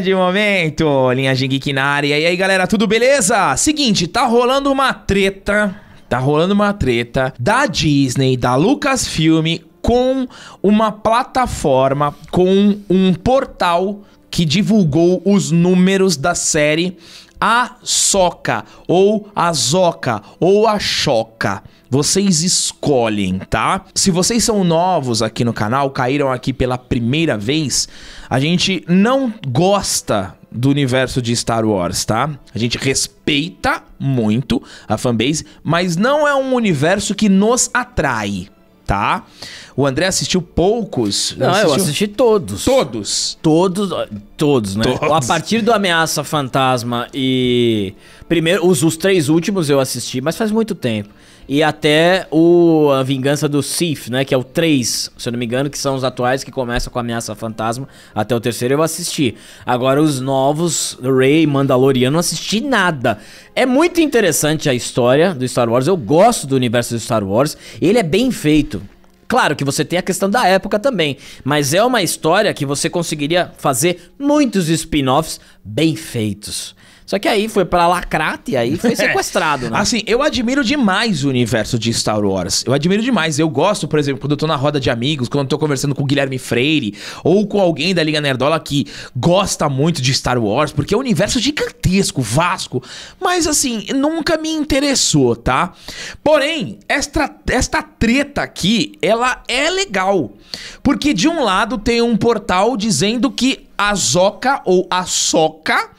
grande momento, linhagem geek na área. E aí, galera, tudo beleza? Seguinte, tá rolando uma treta, tá rolando uma treta da Disney, da Lucasfilm com uma plataforma, com um portal que divulgou os números da série a soca, ou a zoca, ou a choca. Vocês escolhem, tá? Se vocês são novos aqui no canal, caíram aqui pela primeira vez, a gente não gosta do universo de Star Wars, tá? A gente respeita muito a fanbase, mas não é um universo que nos atrai, tá? O André assistiu poucos. Não, assistiu... eu assisti todos. Todos? Todos. Todos, né? Todos. A partir do Ameaça Fantasma e. Primeiro, os, os três últimos eu assisti, mas faz muito tempo. E até o A Vingança do Sif, né? Que é o 3, se eu não me engano, que são os atuais que começam com a Ameaça Fantasma. Até o terceiro eu assisti. Agora os novos, Rey, Mandaloriano, não assisti nada. É muito interessante a história do Star Wars. Eu gosto do universo do Star Wars. Ele é bem feito. Claro que você tem a questão da época também, mas é uma história que você conseguiria fazer muitos spin-offs bem feitos. Só que aí foi pra Lacrate, aí foi é. sequestrado, né? Assim, eu admiro demais o universo de Star Wars. Eu admiro demais. Eu gosto, por exemplo, quando eu tô na roda de amigos, quando eu tô conversando com o Guilherme Freire ou com alguém da Liga Nerdola que gosta muito de Star Wars, porque é um universo gigantesco, vasco. Mas assim, nunca me interessou, tá? Porém, esta, esta treta aqui, ela é legal. Porque de um lado tem um portal dizendo que Azoca ou Açoca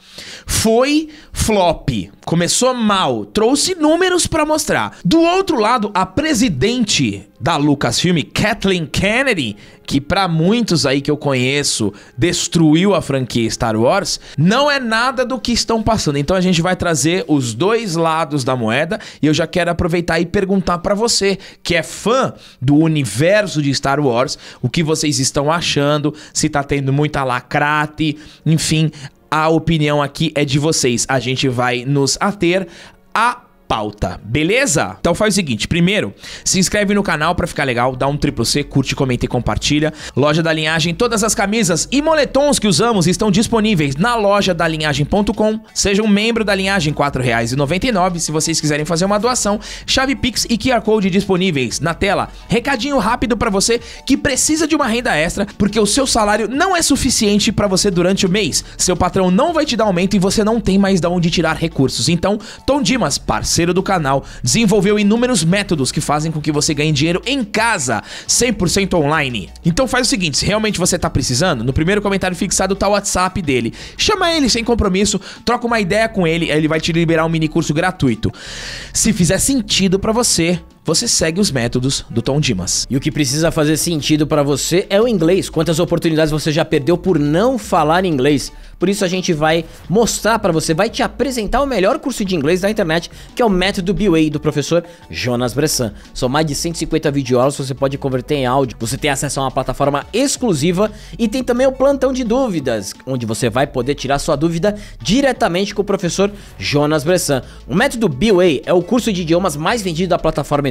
foi flop. Começou mal, trouxe números para mostrar. Do outro lado, a presidente da Lucasfilm, Kathleen Kennedy, que para muitos aí que eu conheço destruiu a franquia Star Wars, não é nada do que estão passando. Então a gente vai trazer os dois lados da moeda e eu já quero aproveitar e perguntar para você, que é fã do universo de Star Wars, o que vocês estão achando, se tá tendo muita lacrate, enfim, a opinião aqui é de vocês. A gente vai nos ater a pauta, beleza? Então faz o seguinte, primeiro, se inscreve no canal para ficar legal, dá um triplo C, curte, comenta e compartilha. Loja da Linhagem, todas as camisas e moletons que usamos estão disponíveis na loja da linhagem.com. Seja um membro da Linhagem, R$ 4,99. Se vocês quiserem fazer uma doação, chave Pix e QR Code disponíveis na tela. Recadinho rápido para você que precisa de uma renda extra, porque o seu salário não é suficiente para você durante o mês. Seu patrão não vai te dar aumento e você não tem mais de onde tirar recursos. Então, Tom Dimas, parceiro parceiro do canal, desenvolveu inúmeros métodos que fazem com que você ganhe dinheiro em casa, 100% online. Então faz o seguinte, se realmente você tá precisando, no primeiro comentário fixado tá o WhatsApp dele. Chama ele sem compromisso, troca uma ideia com ele, ele vai te liberar um mini curso gratuito. Se fizer sentido para você, você segue os métodos do Tom Dimas. E o que precisa fazer sentido para você é o inglês. Quantas oportunidades você já perdeu por não falar inglês? Por isso a gente vai mostrar para você, vai te apresentar o melhor curso de inglês da internet, que é o método B-Way do professor Jonas Bressan. São mais de 150 videoaulas, você pode converter em áudio. Você tem acesso a uma plataforma exclusiva e tem também o plantão de dúvidas, onde você vai poder tirar sua dúvida diretamente com o professor Jonas Bressan. O método B-Way é o curso de idiomas mais vendido da plataforma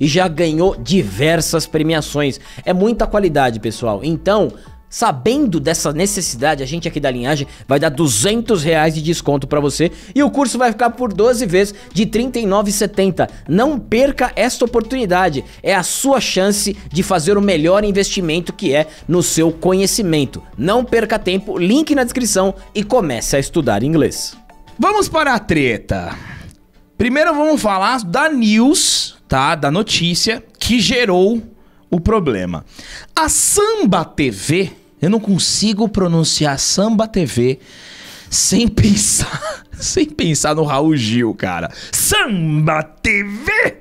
e já ganhou diversas premiações. É muita qualidade, pessoal. Então, Sabendo dessa necessidade, a gente aqui da linhagem vai dar 200 reais de desconto para você e o curso vai ficar por 12 vezes de R$ 39,70. Não perca esta oportunidade, é a sua chance de fazer o melhor investimento que é no seu conhecimento. Não perca tempo, link na descrição e comece a estudar inglês. Vamos para a treta. Primeiro vamos falar da news tá? Da notícia que gerou o problema. A Samba TV, eu não consigo pronunciar Samba TV sem pensar, sem pensar no Raul Gil, cara. Samba TV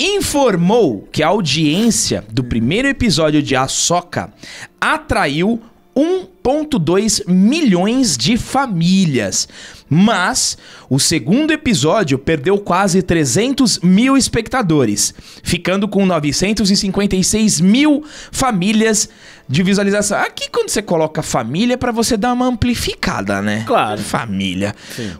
informou que a audiência do primeiro episódio de Açoca atraiu 1,2 milhões de famílias. Mas o segundo episódio perdeu quase 300 mil espectadores, ficando com 956 mil famílias de visualização. Aqui, quando você coloca família, para você dar uma amplificada, né? Claro. Família.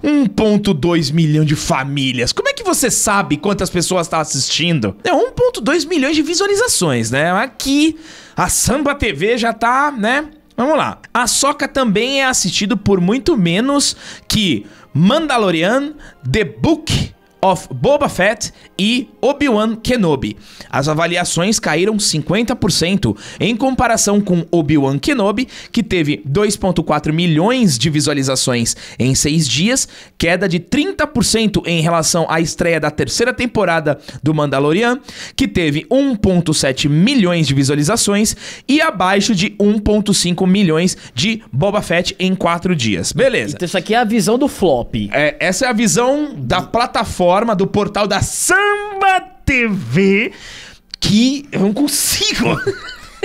1,2 milhão de famílias. Como é que você sabe quantas pessoas estão tá assistindo? É 1,2 milhões de visualizações, né? Aqui, a Samba TV já tá, né? Vamos lá. A Soca também é assistido por muito menos que Mandalorian, The Book, of Boba Fett e Obi-Wan Kenobi. As avaliações caíram 50% em comparação com Obi-Wan Kenobi, que teve 2,4 milhões de visualizações em seis dias, queda de 30% em relação à estreia da terceira temporada do Mandalorian, que teve 1,7 milhões de visualizações e abaixo de 1,5 milhões de Boba Fett em quatro dias. Beleza. Então, isso aqui é a visão do flop. É, essa é a visão da plataforma plataforma do portal da Samba TV que eu não consigo.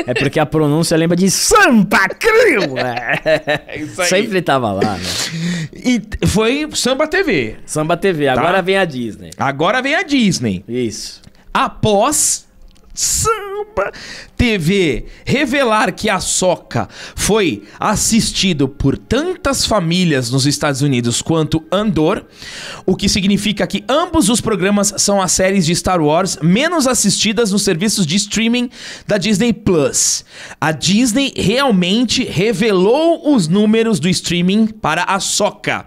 É porque a pronúncia lembra de Samba Crio. Né? É. Sempre tava lá, né? E foi Samba TV. Samba TV. Tá? Agora tá? vem a Disney. Agora vem a Disney. Isso. Após TV revelar que a soca foi assistido por tantas famílias nos Estados Unidos quanto Andor, o que significa que ambos os programas são as séries de Star Wars menos assistidas nos serviços de streaming da Disney Plus. A Disney realmente revelou os números do streaming para a soca.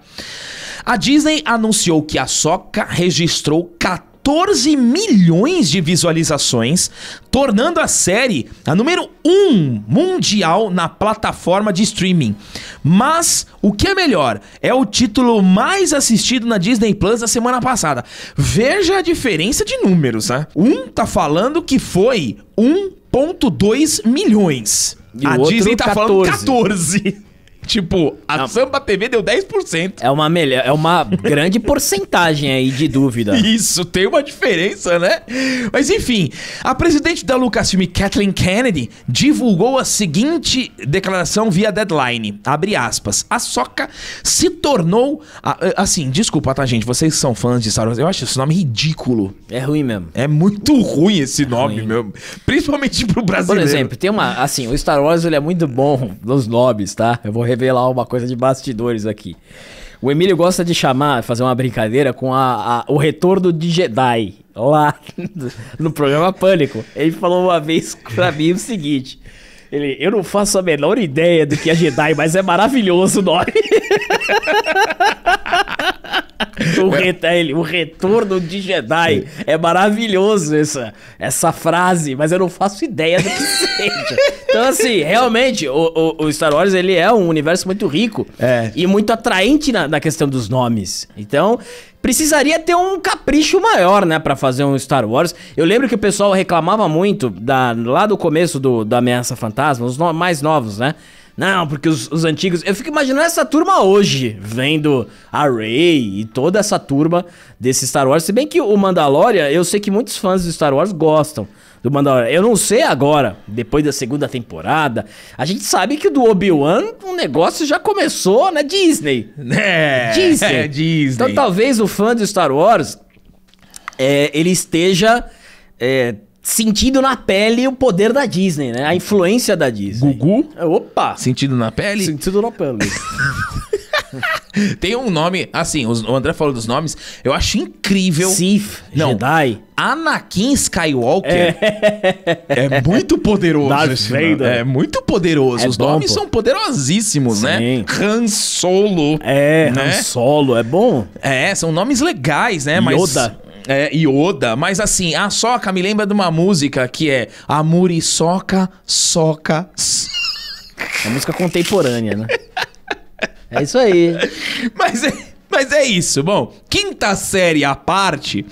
A Disney anunciou que a soca registrou 14 14 milhões de visualizações, tornando a série a número 1 um mundial na plataforma de streaming. Mas o que é melhor, é o título mais assistido na Disney Plus da semana passada. Veja a diferença de números, né? Um tá falando que foi 1.2 milhões. E a Disney tá 14. falando 14. Tipo, a Não. Samba TV deu 10%. É uma melhor, é uma grande porcentagem aí de dúvida. Isso, tem uma diferença, né? Mas enfim, a presidente da Lucasfilm, Kathleen Kennedy, divulgou a seguinte declaração via Deadline, abre aspas. A Soca se tornou, a, eh, assim, desculpa, tá gente, vocês são fãs de Star Wars, eu acho esse nome ridículo. É ruim mesmo. É muito ruim esse é nome ruim. mesmo, principalmente pro brasileiro. Por exemplo, tem uma, assim, o Star Wars ele é muito bom nos lobbies, tá? Eu vou revelar uma coisa de bastidores aqui. O Emílio gosta de chamar, fazer uma brincadeira com a, a, o retorno de Jedi lá no programa Pânico. Ele falou uma vez pra mim o seguinte: ele, eu não faço a menor ideia do que é Jedi, mas é maravilhoso o nome. o, re, é ele, o retorno de Jedi. É maravilhoso essa, essa frase, mas eu não faço ideia do que seja. Então, assim, realmente, o, o, o Star Wars ele é um universo muito rico é. e muito atraente na, na questão dos nomes. Então, precisaria ter um capricho maior, né, para fazer um Star Wars. Eu lembro que o pessoal reclamava muito da, lá do começo do, da Ameaça Fantasma, os no, mais novos, né? Não, porque os, os antigos. Eu fico imaginando essa turma hoje, vendo a Rey e toda essa turma desse Star Wars. Se bem que o Mandalorian, eu sei que muitos fãs do Star Wars gostam do Mandalorian. Eu não sei agora, depois da segunda temporada. A gente sabe que do Obi-Wan o um negócio já começou na Disney. Né? É, Disney. É, Disney. Então talvez o fã do Star Wars é, ele esteja é, sentindo na pele o poder da Disney, né? A influência da Disney. Gugu? Opa! Sentido na pele? Sentido na pele. Tem um nome, assim, o André falou dos nomes, eu acho incrível. Sif, Não, Jedi. Anakin Skywalker é, é muito poderoso. Darth Vader. É muito poderoso. É os bom, nomes pô. são poderosíssimos, né? Sim. né? Han Solo. É, né? Han Solo, é bom. É, são nomes legais, né? Yoda. Mas é, Yoda. Mas assim, a soca me lembra de uma música que é Amuri soca, soca, soca. É música contemporânea, né? é isso aí. Mas é, mas é isso. Bom, quinta série à parte,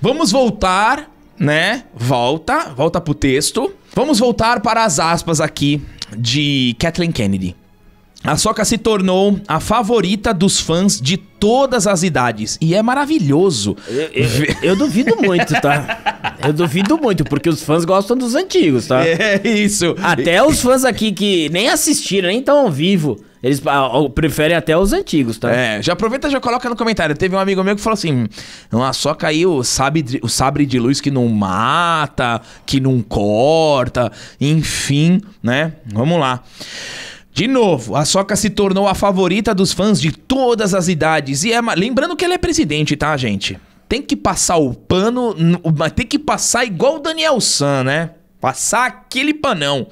vamos voltar, né? Volta, volta pro texto. Vamos voltar para as aspas aqui de Kathleen Kennedy. A Soca se tornou a favorita dos fãs de todas as idades. E é maravilhoso. Eu, eu, eu duvido muito, tá? Eu duvido muito, porque os fãs gostam dos antigos, tá? É isso. Até os fãs aqui que nem assistiram, nem estão ao vivo. Eles preferem até os antigos, tá? É, já aproveita e já coloca no comentário. Teve um amigo meu que falou assim: não, só caiu o sabre, o sabre de luz que não mata, que não corta, enfim, né? Vamos lá. De novo, a Soca se tornou a favorita dos fãs de todas as idades. E é. Lembrando que ele é presidente, tá, gente? Tem que passar o pano, mas tem que passar igual o Daniel San, né? Passar aquele panão.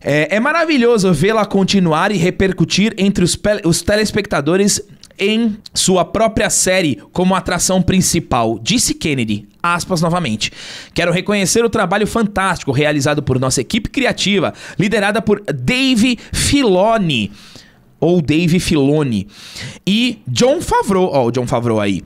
É, é maravilhoso vê-la continuar e repercutir entre os, os telespectadores em sua própria série como atração principal. Disse Kennedy, aspas novamente. Quero reconhecer o trabalho fantástico realizado por nossa equipe criativa, liderada por Dave Filoni ou Dave Filoni. E John Favreau, ó, o John Favreau aí.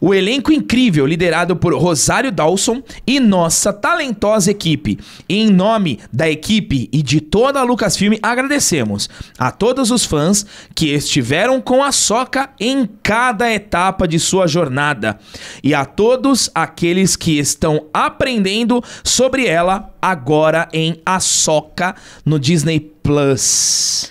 O elenco incrível, liderado por Rosário Dawson e nossa talentosa equipe. E em nome da equipe e de toda a Lucasfilm, agradecemos a todos os fãs que estiveram com a Soca em cada etapa de sua jornada. E a todos aqueles que estão aprendendo sobre ela agora em A Soca no Disney Plus.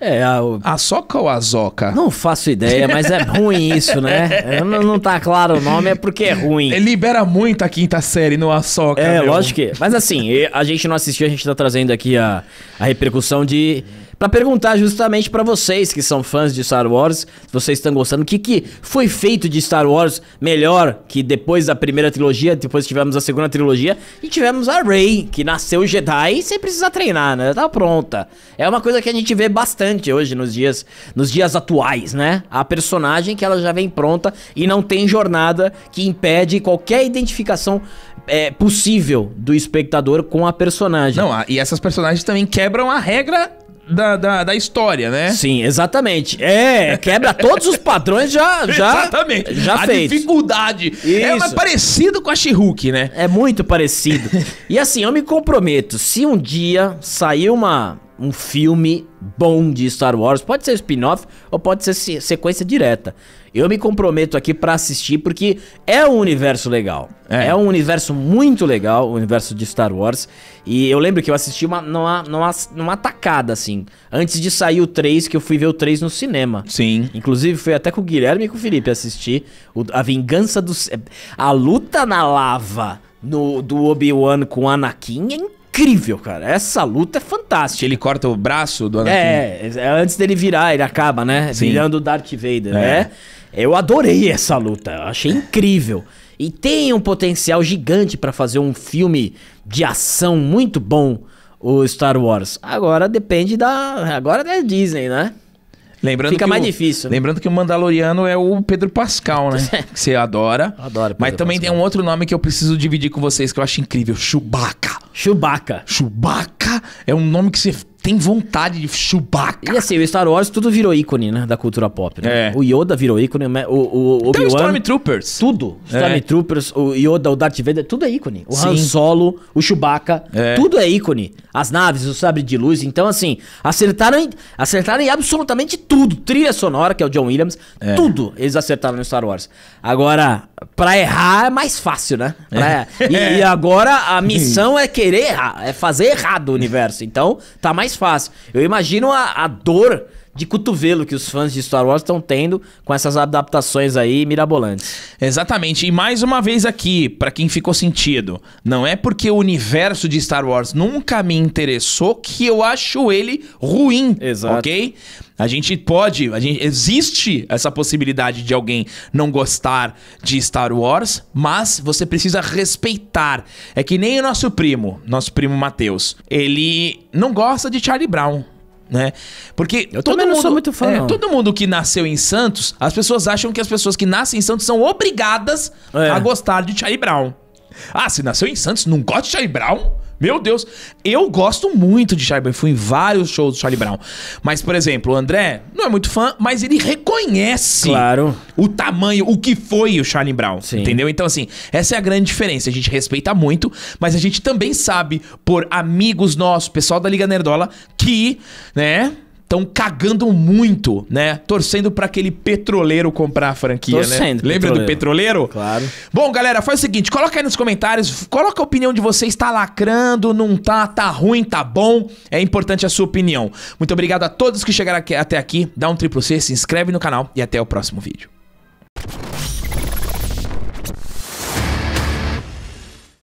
É, a... a soca ou a zoca? Não faço ideia, mas é ruim isso, né? não, não tá claro o nome, é porque é ruim. Ele libera muito a quinta série no a É, meu. lógico que. Mas assim, a gente não assistiu, a gente tá trazendo aqui a, a repercussão de para perguntar justamente para vocês que são fãs de Star Wars, se vocês estão gostando, o que, que foi feito de Star Wars melhor que depois da primeira trilogia, depois tivemos a segunda trilogia e tivemos a Rey, que nasceu Jedi sem precisar treinar, né? Tá pronta. É uma coisa que a gente vê bastante hoje nos dias, nos dias atuais, né? A personagem que ela já vem pronta e não tem jornada que impede qualquer identificação é, possível do espectador com a personagem. Não, e essas personagens também quebram a regra da, da, da, história, né? Sim, exatamente. É, quebra todos os padrões já já Exatamente. Já a dificuldade. É Isso. É parecido com a She-Hulk, né? É muito parecido. e assim, eu me comprometo, se um dia sair uma um filme bom de Star Wars. Pode ser spin-off ou pode ser sequência direta. Eu me comprometo aqui para assistir porque é um universo legal. É. é. um universo muito legal, o universo de Star Wars. E eu lembro que eu assisti uma, numa, numa, numa tacada, assim. Antes de sair o 3, que eu fui ver o 3 no cinema. Sim. Inclusive, fui até com o Guilherme e com o Felipe assistir o, A Vingança do, é, A Luta na Lava no, do Obi-Wan com Anakin é incrível, cara. Essa luta é fantástica. Ele corta o braço do Anakin. É, é, é, antes dele virar, ele acaba, né? Sim. Virando o Darth Vader, é. né? Eu adorei essa luta. achei incrível. E tem um potencial gigante para fazer um filme de ação muito bom, o Star Wars. Agora depende da. Agora é Disney, né? Lembrando Fica mais o, difícil. Né? Lembrando que o Mandaloriano é o Pedro Pascal, né? É. que você adora. Adoro. Pedro mas também Pascal. tem um outro nome que eu preciso dividir com vocês que eu acho incrível: Chewbacca. Chewbacca. Chewbacca é um nome que você tem vontade de Chewbacca. E assim, o Star Wars tudo virou ícone, né? Da cultura pop. Né? É. O Yoda virou ícone, o, o, o Tem o Stormtroopers. Tudo. É. Stormtroopers, é. o Yoda, o Darth Vader, tudo é ícone. O Sim. Han Solo, o Chewbacca, é. tudo é ícone. As naves, o sabre de luz. Então, assim, acertaram em, acertaram em absolutamente tudo. Trilha sonora, que é o John Williams, é. tudo eles acertaram no Star Wars. Agora, pra errar é mais fácil, né? É. E, e agora a missão é querer errar, é fazer errado o universo. Então, tá mais fácil. Eu imagino a, a dor de cotovelo que os fãs de Star Wars estão tendo com essas adaptações aí mirabolantes. Exatamente. E mais uma vez aqui, para quem ficou sentido, não é porque o universo de Star Wars nunca me interessou que eu acho ele ruim, Exato. ok? A gente pode, a gente, existe essa possibilidade de alguém não gostar de Star Wars, mas você precisa respeitar. É que nem o nosso primo, nosso primo Matheus. Ele não gosta de Charlie Brown né? Porque eu todo também não mundo, sou muito fã. É, todo mundo que nasceu em Santos, as pessoas acham que as pessoas que nascem em Santos são obrigadas é. a gostar de Charlie Brown. Ah, se nasceu em Santos, não gosta de Charlie Brown? Meu Deus, eu gosto muito de Charlie Brown. Fui em vários shows do Charlie Brown. Mas, por exemplo, o André não é muito fã, mas ele reconhece claro. o tamanho, o que foi o Charlie Brown. Sim. Entendeu? Então, assim, essa é a grande diferença. A gente respeita muito, mas a gente também sabe, por amigos nossos, pessoal da Liga Nerdola, que, né? estão cagando muito, né? Torcendo para aquele petroleiro comprar a franquia, né? Torcendo, né? Lembra petroleiro. do petroleiro? Claro. Bom, galera, faz o seguinte, coloca aí nos comentários, coloca a opinião de vocês, tá lacrando, não tá, tá ruim, tá bom? É importante a sua opinião. Muito obrigado a todos que chegaram aqui, até aqui, dá um triplo C, se inscreve no canal e até o próximo vídeo.